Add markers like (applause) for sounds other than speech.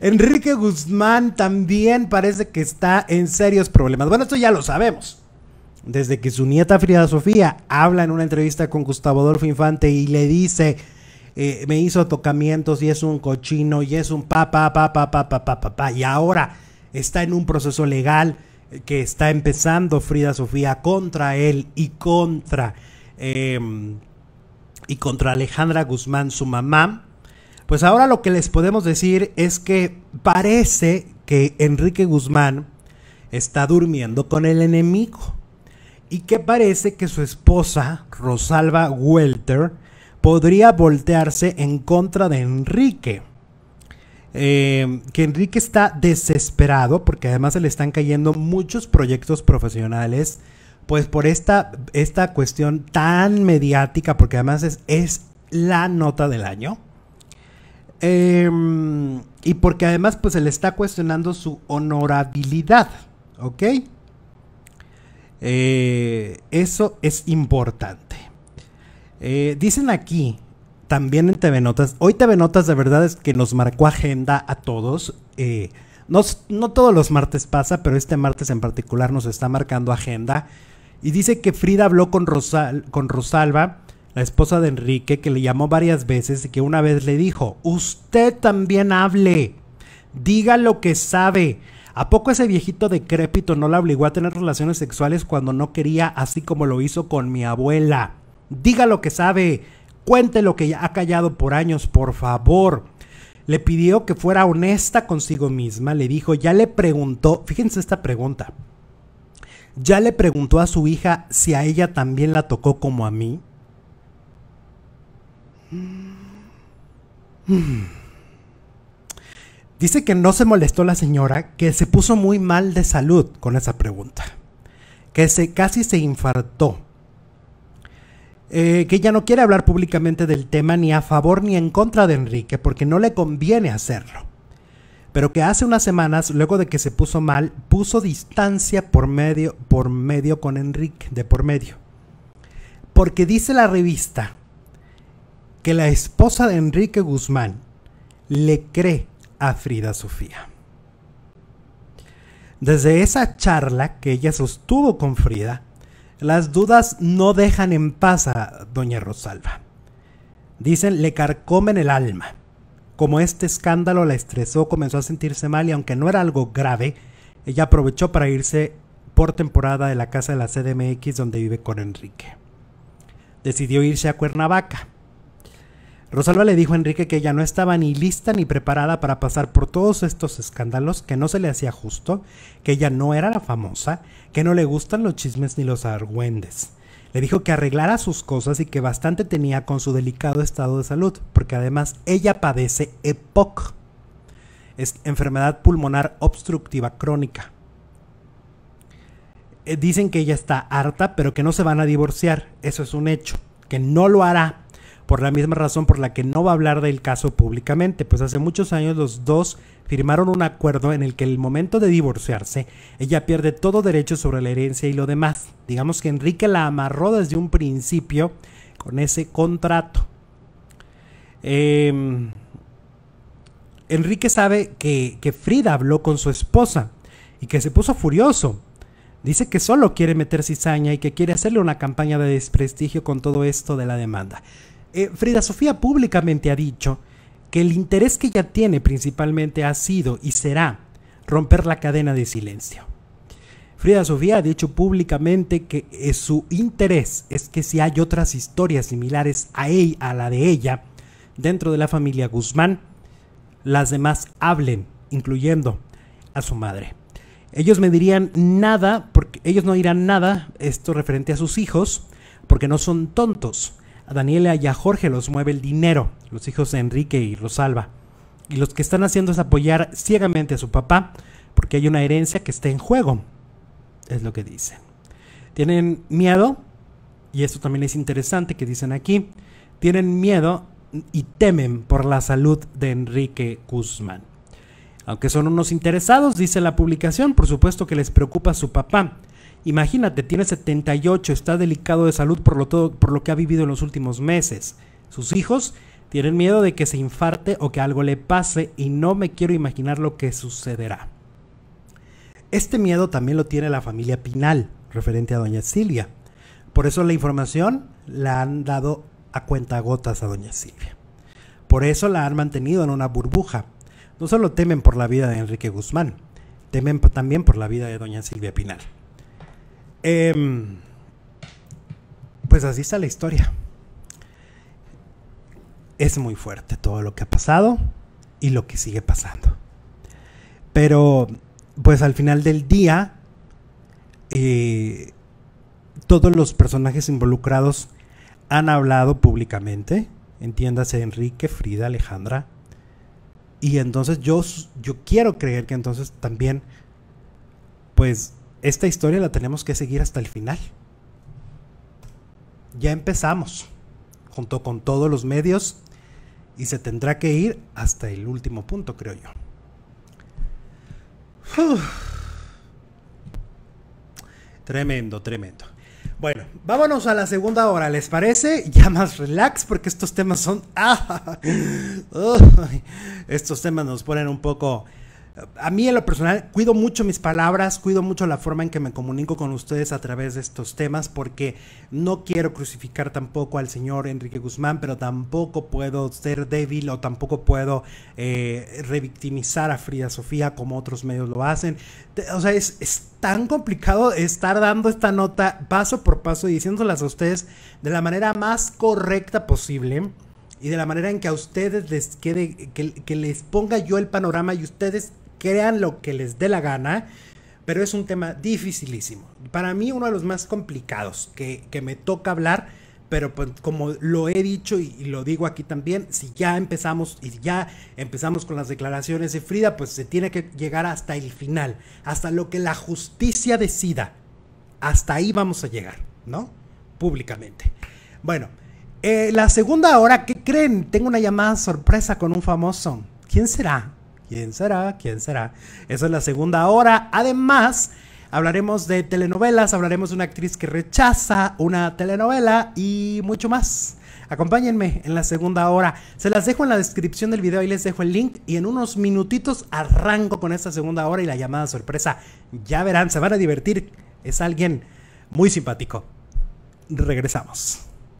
Enrique Guzmán también parece que está en serios problemas. Bueno, esto ya lo sabemos. Desde que su nieta Frida Sofía habla en una entrevista con Gustavo Adolfo Infante y le dice, eh, me hizo tocamientos y es un cochino y es un papá, papá, papá, papá, papá. Y ahora está en un proceso legal que está empezando Frida Sofía contra él y contra, em, y contra Alejandra Guzmán, su mamá pues ahora lo que les podemos decir es que parece que Enrique Guzmán está durmiendo con el enemigo y que parece que su esposa, Rosalba Welter, podría voltearse en contra de Enrique. Eh, que Enrique está desesperado porque además se le están cayendo muchos proyectos profesionales, pues por esta, esta cuestión tan mediática, porque además es, es la nota del año. Em, y porque además pues se le está cuestionando su honorabilidad, ¿ok? Eh, eso es importante. Eh, dicen aquí, también en TV Notas, hoy TV Notas de verdad es que nos marcó agenda a todos. Eh, no, todos los martes pasa, pero este martes en particular nos está marcando agenda. Y dice que Frida habló con, Rosal, con Rosalba la esposa de Enrique, que le llamó varias veces y que una vez le dijo, usted también hable, diga lo que sabe. ¿A poco ese viejito decrépito no la obligó a tener relaciones sexuales cuando no quería, así como lo hizo con mi abuela? Diga lo que sabe, cuente lo que ha callado por años, por favor. Le pidió que fuera honesta consigo misma, le dijo, ya le preguntó, fíjense esta pregunta, ya le preguntó a su hija si a ella también la tocó como a mí. Dice que no se molestó la señora, que se puso muy mal de salud con esa pregunta, que se casi se infartó, eh, que ella no quiere hablar públicamente del tema ni a favor ni en contra de Enrique porque no le conviene hacerlo, pero que hace unas semanas, luego de que se puso mal, puso distancia por medio, por medio con Enrique, de por medio, porque dice la revista que la esposa de Enrique Guzmán le cree a Frida Sofía. Desde esa charla que ella sostuvo con Frida, las dudas no dejan en paz a doña Rosalba. Dicen le carcomen el alma. Como este escándalo la estresó, comenzó a sentirse mal y aunque no era algo grave, ella aprovechó para irse por temporada de la casa de la CDMX donde vive con Enrique. Decidió irse a Cuernavaca. Rosalba le dijo a Enrique que ella no estaba ni lista ni preparada para pasar por todos estos escándalos, que no se le hacía justo, que ella no era la famosa, que no le gustan los chismes ni los argüendes. Le dijo que arreglara sus cosas y que bastante tenía con su delicado estado de salud, porque además ella padece EPOC, es enfermedad pulmonar obstructiva crónica. Eh, dicen que ella está harta, pero que no se van a divorciar, eso es un hecho, que no lo hará por la misma razón por la que no va a hablar del caso públicamente, pues hace muchos años los dos firmaron un acuerdo en el que en el momento de divorciarse, ella pierde todo derecho sobre la herencia y lo demás. Digamos que Enrique la amarró desde un principio con ese contrato. Em, Enrique sabe que, que Frida habló con su esposa y que se puso furioso. Dice que solo quiere meter cizaña y que quiere hacerle una campaña de desprestigio con todo esto de la demanda. Eh, Frida Sofía públicamente ha dicho que el interés que ella tiene principalmente ha sido y será romper la cadena de silencio. Frida Sofía ha dicho públicamente que eh, su interés es que si hay otras historias similares a, él, a la de ella dentro de la familia Guzmán, las demás hablen, incluyendo a su madre. Ellos me dirían nada, porque ellos no dirán nada, esto referente a sus hijos, porque no son tontos. A Daniela y a Jorge los mueve el dinero, los hijos de Enrique y salva, Y los que están haciendo es apoyar ciegamente a su papá porque hay una herencia que está en juego. Es lo que dicen. Tienen miedo, y esto también es interesante que dicen aquí, tienen miedo y temen por la salud de Enrique Guzmán. Aunque son unos interesados, dice la publicación, por supuesto que les preocupa a su papá, Imagínate, tiene 78, está delicado de salud por lo, todo, por lo que ha vivido en los últimos meses. Sus hijos tienen miedo de que se infarte o que algo le pase y no me quiero imaginar lo que sucederá. Este miedo también lo tiene la familia Pinal, referente a doña Silvia. Por eso la información la han dado a cuentagotas a doña Silvia. Por eso la han mantenido en una burbuja. No solo temen por la vida de Enrique Guzmán, temen también por la vida de doña Silvia Pinal. Em, pues así está la historia. Es muy fuerte todo lo que ha pasado y lo que sigue pasando. Pero, pues al final del día, eh, todos los personajes involucrados han hablado públicamente. Entiéndase, Enrique, Frida, Alejandra. Y entonces yo, yo quiero creer que entonces también, pues esta historia la tenemos que seguir hasta el final. Ya empezamos, junto con todos los medios, y se tendrá que ir hasta el último punto, creo yo. (sighs) Tremendo, tremendo. Bueno, vámonos a la segunda hora, ¿les parece? Ya más relax porque estos temas son... (laughs) ¡ah! estos temas nos ponen un poco a mí en lo personal cuido mucho mis palabras, cuido mucho la forma en que me comunico con ustedes a través de estos temas, porque no quiero crucificar tampoco al señor Enrique Guzmán, pero tampoco puedo ser débil o tampoco puedo eh, revictimizar a Frida Sofía como otros medios lo hacen. O sea, es, tan complicado estar dando esta nota paso por paso y diciéndolas a ustedes de la manera más correcta posible y de la manera en que a ustedes les quede, que, les ponga yo el panorama y ustedes crean lo que les dé la gana, pero es un tema dificilísimo. Para mí uno de los más complicados que, me toca hablar, pero pues como lo he dicho y, lo digo aquí también, si ya empezamos y ya empezamos con las declaraciones de Frida, pues se tiene que llegar hasta el final, hasta lo que la justicia decida. Hasta ahí vamos a llegar, ¿no? Públicamente. Bueno, eh, la segunda hora, ¿qué creen? Tengo una llamada sorpresa con un famoso. ¿Quién será? ¿Quién será? ¿Quién será? Esa es la segunda hora. Además, hablaremos de telenovelas, hablaremos de una actriz que rechaza una telenovela y mucho más. Acompáñenme en la segunda hora. Se las dejo en la descripción del video, y les dejo el link y en unos minutitos arranco con esta segunda hora y la llamada sorpresa. Ya verán, se van a divertir. Es alguien muy simpático. Regresamos.